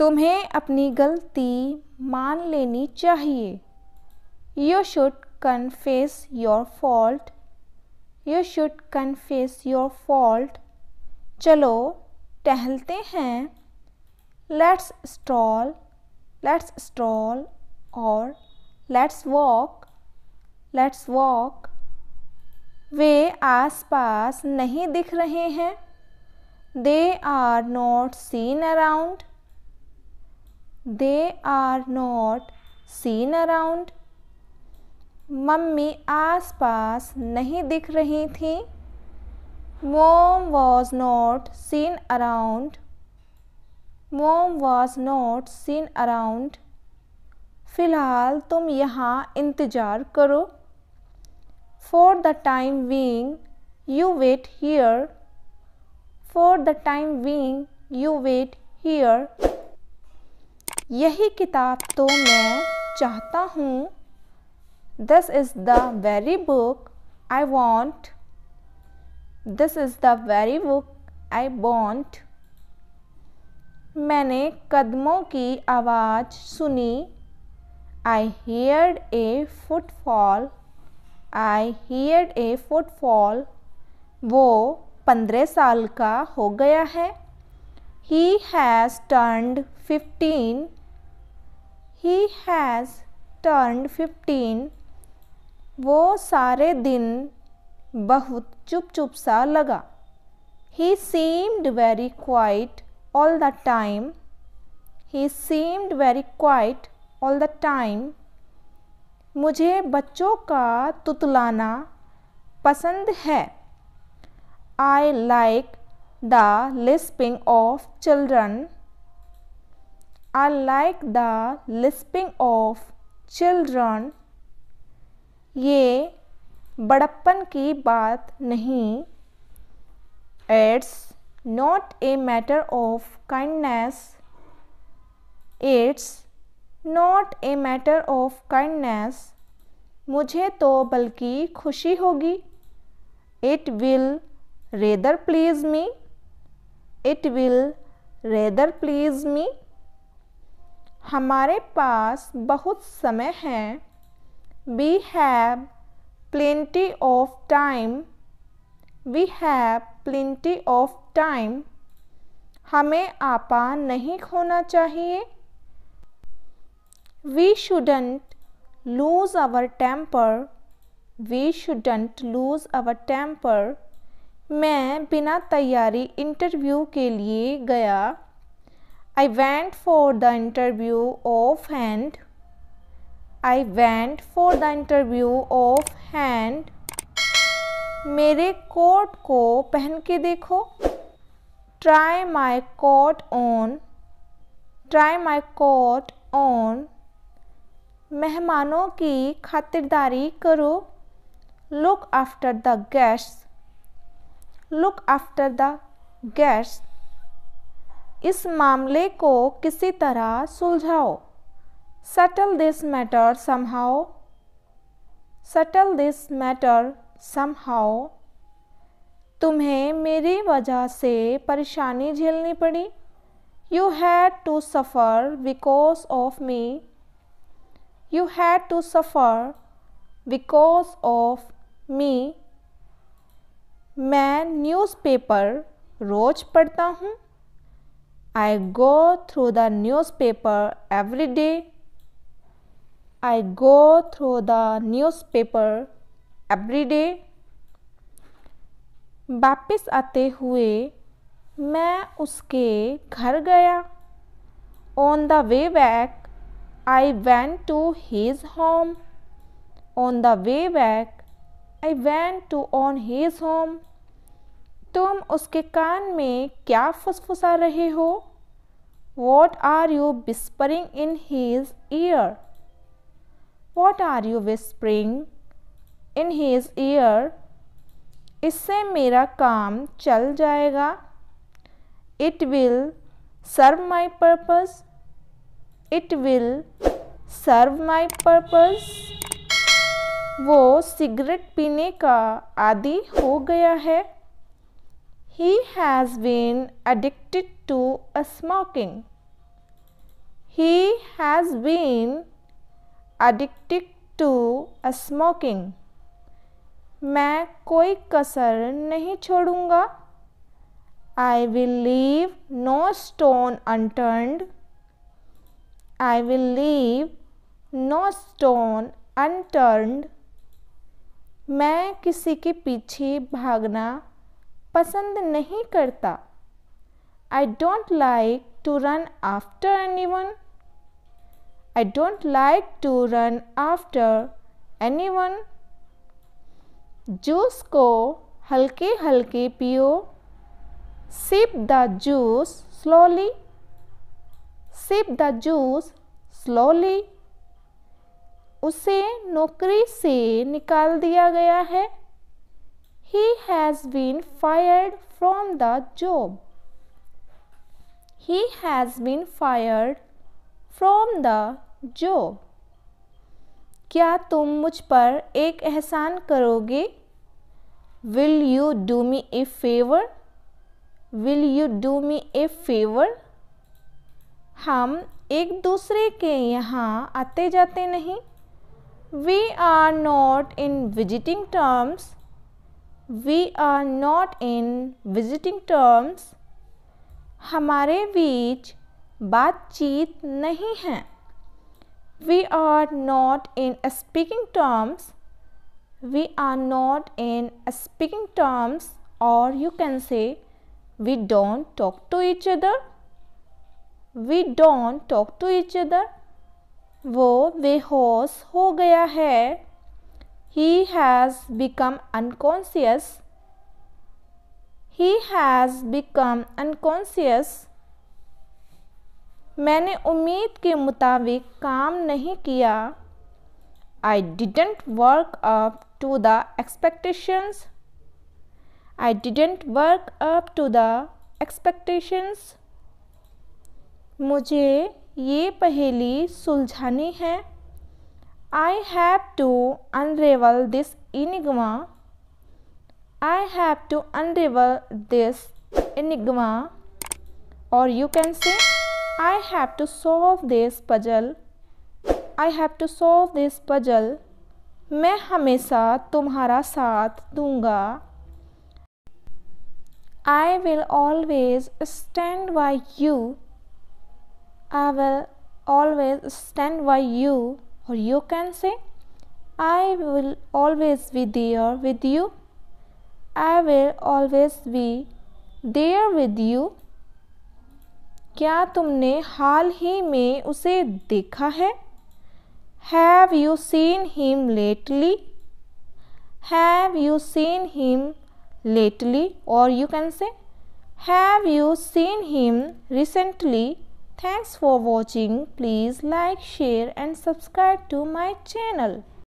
तुम्हें अपनी गलती मान लेनी चाहिए you should confess your fault you should confess your fault चलो टहलते हैं लेट्स स्टॉल लेट्स स्टॉल और लेट्स वॉक लेट्स वॉक वे आसपास नहीं दिख रहे हैं they are not seen around They are not seen around. मम्मी आस पास नहीं दिख रही थी mom was not seen around mom was not seen around फ़िलहाल तुम यहाँ इंतज़ार करो for the time being you wait hear for the time being you wait here यही किताब तो मैं चाहता हूँ this is the very book I want this is the very book I want मैंने कदमों की आवाज़ सुनी I heard a footfall I heard a footfall वो पंद्रह साल का हो गया है he has turned fifteen he has turn fifteen वो सारे दिन बहुत चुप चुप सा लगा he seemed very quiet all the time he seemed very quiet all the time मुझे बच्चों का तुतलाना पसंद है I like the lisping of children are like the lisping of children ये बड़प्पन की बात नहीं it's not a matter of kindness it's not a matter of kindness मुझे तो बल्कि खुशी होगी it will rather please me it will rather please me हमारे पास बहुत समय है we have plenty of time we have plenty of time हमें आपा नहीं खोना चाहिए we shouldn't lose our temper we shouldn't lose our temper मैं बिना तैयारी इंटरव्यू के लिए गया I went for the interview of hand. I went for the interview of hand. मेरे कोट को पहन के देखो Try my coat on. Try my coat on. मेहमानों की खातिरदारी करो Look after the guests. Look after the guests. इस मामले को किसी तरह सुलझाओ settle this matter somehow settle this matter somehow तुम्हें मेरी वजह से परेशानी झेलनी पड़ी you had to suffer because of me you had to suffer because of me मैं न्यूज़पेपर रोज़ पढ़ता हूँ I go through the newspaper every day. I go through the newspaper every day. वापस आते हुए मैं उसके घर गया on the way back I went to his home on the way back I went to on his home तुम उसके कान में क्या फुसफुसा रहे हो What are you whispering in his ear? What are you whispering in his ear? इससे मेरा काम चल जाएगा It will serve my purpose. It will serve my purpose. वो सिगरेट पीने का आदि हो गया है He has been addicted to a smoking. He has been addicted to a smoking. मैं कोई कसर नहीं छोड़ूंगा I will leave no stone unturned. I will leave no stone unturned. मैं किसी के पीछे भागना पसंद नहीं करता I don't like to run after anyone I don't like to run after anyone juice को हल्के हल्के पियो sip the juice slowly sip the juice slowly उसे नौकरी से निकाल दिया गया है He has been fired from the job. He has been fired from the job. क्या तुम मुझ पर एक एहसान करोगे will you do me a favour will you do me a favour हम एक दूसरे के यहाँ आते जाते नहीं we are not in visiting terms we are not in visiting terms हमारे बीच बातचीत नहीं है we are not in speaking terms we are not in speaking terms or you can say we don't talk to each other we don't talk to each other वो बेहोश हो गया है He has become unconscious. He has become unconscious. मैंने उम्मीद के मुताबिक काम नहीं किया I didn't work up to the expectations I didn't work up to the expectations मुझे ये पहेली सुलझानी है I have to unravel this enigma. I have to unravel this enigma. Or you can say, I have to solve this puzzle. I have to solve this puzzle. मैं हमेशा तुम्हारा साथ दूंगा I will always stand by you. I will always stand by you. or you can say I will always be there with you. I will always be there with you. क्या तुमने हाल ही में उसे देखा है have you seen him lately have you seen him lately और you can say have you seen him recently Thanks for watching. Please like, share and subscribe to my channel.